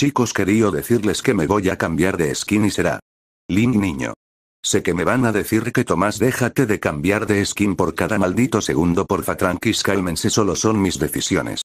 Chicos quería decirles que me voy a cambiar de skin y será. Link niño. Sé que me van a decir que Tomás déjate de cambiar de skin por cada maldito segundo porfa tranquis cálmense solo son mis decisiones.